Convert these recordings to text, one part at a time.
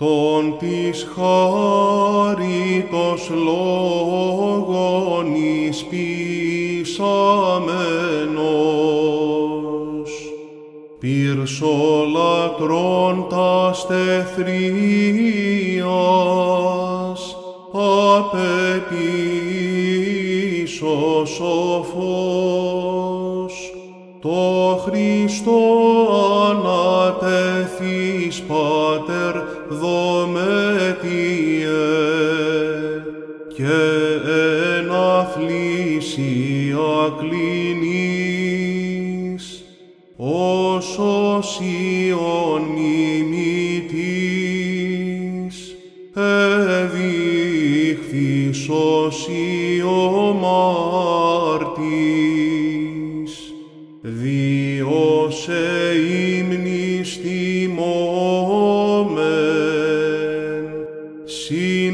Τον της χάριτος λόγων εις πεισαμένος, πυρσολατρών τα στεθρίας, ο σοφός, το Χριστό προμέτειε και ένα θλίσσια κλίνεις ως όσιον μιμητής εδείχθη όσιωμα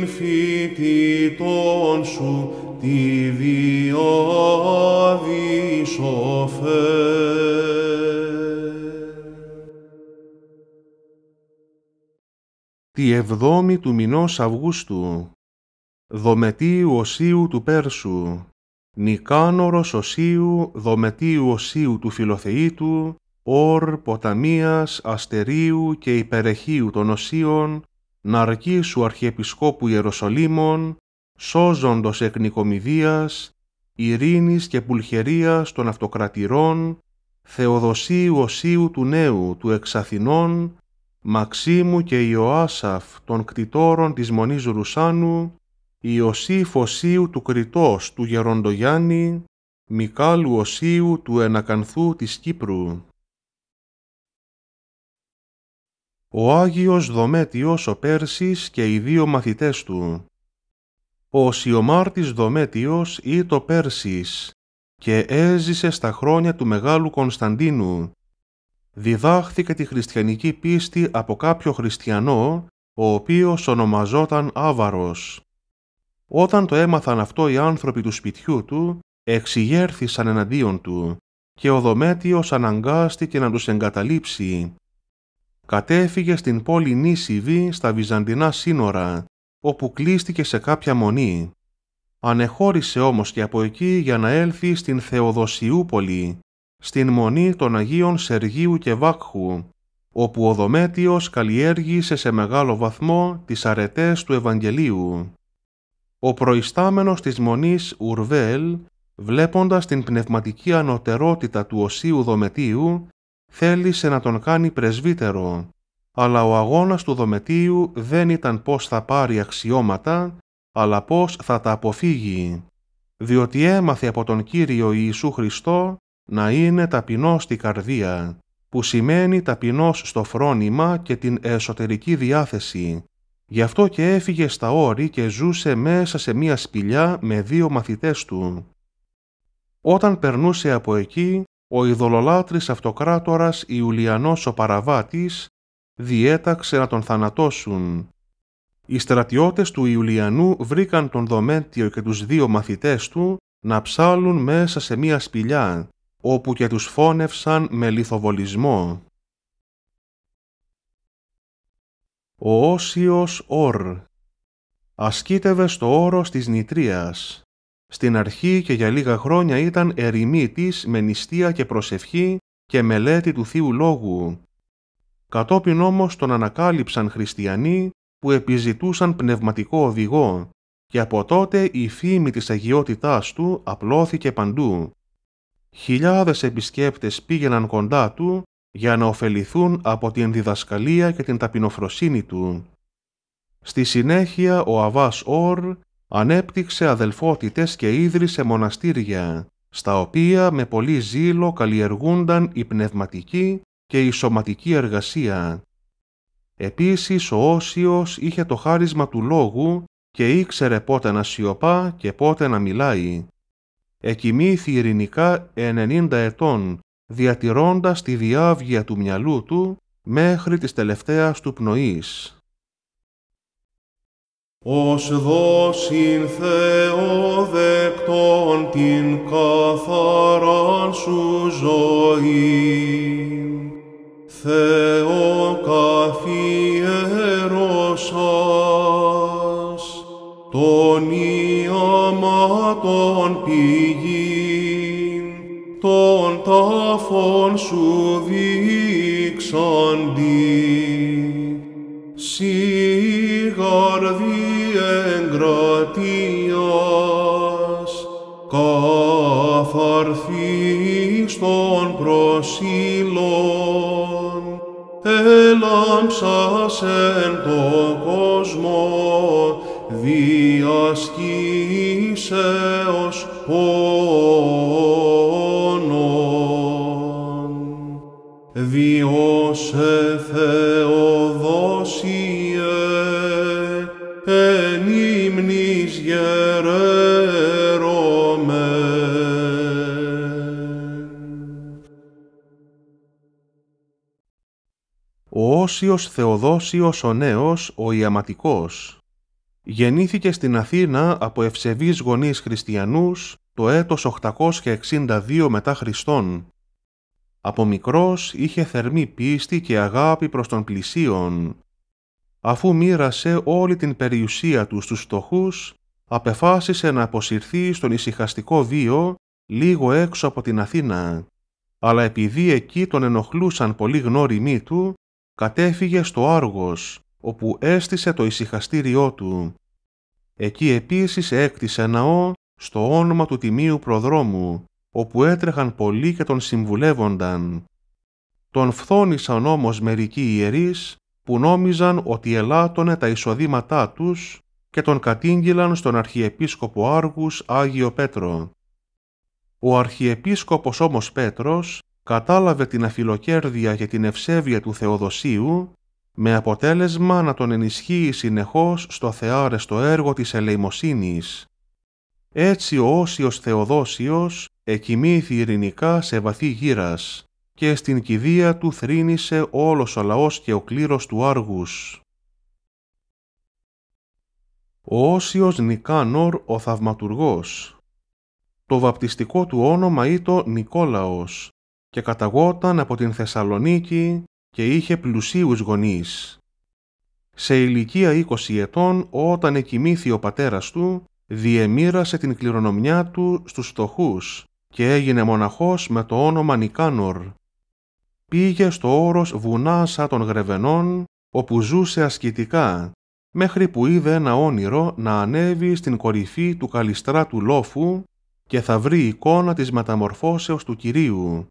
φοιτητών σου τη σοφέ. Τη εβδόμη του μηνός Αυγούστου, δομετίου οσίου του Πέρσου, νικάνορος οσίου δομετίου οσίου του Φιλοθεήτου, ορ ποταμίας αστερίου και υπερεχίου των οσίων, Ναρκίσου Αρχιεπισκόπου Ιεροσολύμων, σώζοντος εκ Εκνικομιδίας, ειρήνης και πουλχερίας των αυτοκρατηρών, Θεοδοσίου Οσίου του Νέου του Εξαθηνών, Μαξίμου και Ιωάσαφ των κτητόρων της Μονής Ρουσάνου, Ιωσήφ Οσίου του Κρητός του Γεροντογιάννη, Μικάλου Οσίου του Ενακανθού της Κύπρου. ο Άγιος Δομέτιος ο Πέρσης και οι δύο μαθητές του. Ο Σιωμάρτης Δομέτιος ή το Πέρσης και έζησε στα χρόνια του Μεγάλου Κωνσταντίνου. Διδάχθηκε τη χριστιανική πίστη από κάποιο χριστιανό, ο οποίος ονομαζόταν Άβαρος. Όταν το έμαθαν αυτό οι άνθρωποι του σπιτιού του, εξηγέρθησαν εναντίον του και ο Δομέτιος αναγκάστηκε να τους εγκαταλείψει κατέφυγε στην πόλη Νίσιβη στα Βυζαντινά σύνορα, όπου κλείστηκε σε κάποια μονή. Ανεχώρησε όμως και από εκεί για να έλθει στην Θεοδοσιούπολη, στην μονή των Αγίων Σεργίου και Βάκχου, όπου ο Δομέτιος καλλιέργησε σε μεγάλο βαθμό τις αρετές του Ευαγγελίου. Ο προϊστάμενος της μονής Ουρβέλ, βλέποντας την πνευματική ανωτερότητα του Οσίου Δομετίου, θέλησε να τον κάνει πρεσβύτερο, αλλά ο αγώνας του Δομετίου δεν ήταν πώς θα πάρει αξιώματα, αλλά πώς θα τα αποφύγει, διότι έμαθε από τον Κύριο Ιησού Χριστό να είναι ταπεινός στη καρδία, που σημαίνει ταπεινός στο φρόνημα και την εσωτερική διάθεση. Γι' αυτό και έφυγε στα όρη και ζούσε μέσα σε μία σπηλιά με δύο μαθητές του. Όταν περνούσε από εκεί, ο ειδωλολάτρης αυτοκράτορας Ιουλιανός ο Παραβάτης διέταξε να τον θανατώσουν. Οι στρατιώτες του Ιουλιανού βρήκαν τον Δομέντιο και τους δύο μαθητές του να ψάλουν μέσα σε μία σπηλιά, όπου και τους φώνευσαν με λιθοβολισμό. Ο Όσιος Ορ ασκήτευε στο όρος της Νητρίας. Στην αρχή και για λίγα χρόνια ήταν ερημίτης με νηστεία και προσευχή και μελέτη του Θείου Λόγου. Κατόπιν όμως τον ανακάλυψαν χριστιανοί που επιζητούσαν πνευματικό οδηγό και από τότε η φήμη της αγιότητάς του απλώθηκε παντού. Χιλιάδες επισκέπτες πήγαιναν κοντά του για να ωφεληθούν από την διδασκαλία και την ταπεινοφροσύνη του. Στη συνέχεια ο Αβάς Ορ Ανέπτυξε αδελφότητες και ίδρυσε μοναστήρια, στα οποία με πολύ ζήλο καλλιεργούνταν η πνευματική και η σωματική εργασία. Επίσης ο Όσιος είχε το χάρισμα του λόγου και ήξερε πότε να σιωπά και πότε να μιλάει. Εκοιμήθη ειρηνικά 90 ετών, διατηρώντας τη διάβγεια του μυαλού του μέχρι της τελευταίας του πνοής. Ως δώσιν Θεόδεκτον την καθαράν σου ζωή, Θεό καθιέρωσας, τον ιαμάτων πηγήν, τον τάφον σου δείξαντην σιγαρδί εγκρατείας, καθαρθή των προσύλων, έλαμψας εν το κόσμο, διασκήσεως πονον, Διώσε ο Όσιος Θεοδόσιος ο Νέος, ο Ιαματικός. Γεννήθηκε στην Αθήνα από ευσεβείς γονείς χριστιανούς το έτος 862 μετά Χριστόν. Από μικρός είχε θερμή πίστη και αγάπη προς τον πλησίον. Αφού μοίρασε όλη την περιουσία του στους φτωχούς, απεφάσισε να αποσυρθεί στον ησυχαστικό βίο λίγο έξω από την Αθήνα. Αλλά επειδή εκεί τον ενοχλούσαν πολύ γνώριμοί του, κατέφυγε στο Άργος, όπου έστησε το ησυχαστήριό του. Εκεί επίσης έκτισε ναό στο όνομα του Τιμίου Προδρόμου, όπου έτρεχαν πολλοί και τον συμβουλεύονταν. Τον φθόνησαν όμως μερικοί ιερείς, που νόμιζαν ότι ελάττωνε τα εισοδήματά τους και τον κατήγγυλαν στον Αρχιεπίσκοπο Άργους Άγιο Πέτρο. Ο Αρχιεπίσκοπος όμως Πέτρος κατάλαβε την αφιλοκέρδεια και την ευσέβεια του Θεοδοσίου με αποτέλεσμα να τον ενισχύει συνεχώς στο θεάρεστο έργο της ελεημοσύνης. Έτσι ο Όσιος Θεοδόσιος εκοιμήθη ειρηνικά σε βαθύ γύρας και στην κηδεία του θρύνησε όλος ο λαός και ο κλήρος του Άργους. Ο Όσιος Νικάνορ ο Θαυματουργός Το βαπτιστικό του όνομα ήταν Νικόλαος και καταγόταν από την Θεσσαλονίκη και είχε πλουσίους γονείς. Σε ηλικία 20 ετών, όταν εκοιμήθη ο πατέρας του, διεμήρασε την κληρονομιά του στους φτωχούς και έγινε μοναχός με το όνομα Νικάνορ. Πήγε στο όρος βουνάσα των Γρεβενών, όπου ζούσε ασκητικά, μέχρι που είδε ένα όνειρο να ανέβει στην κορυφή του καλιστράτου λόφου και θα βρει εικόνα της μεταμορφώσεως του Κυρίου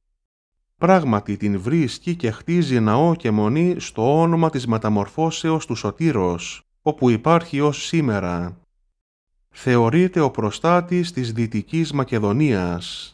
Πράγματι την βρίσκει και χτίζει ναό και μονή στο όνομα της μεταμορφώσεως του Σωτήρος, όπου υπάρχει ως σήμερα. Θεωρείται ο προστάτης της Δυτικής Μακεδονίας.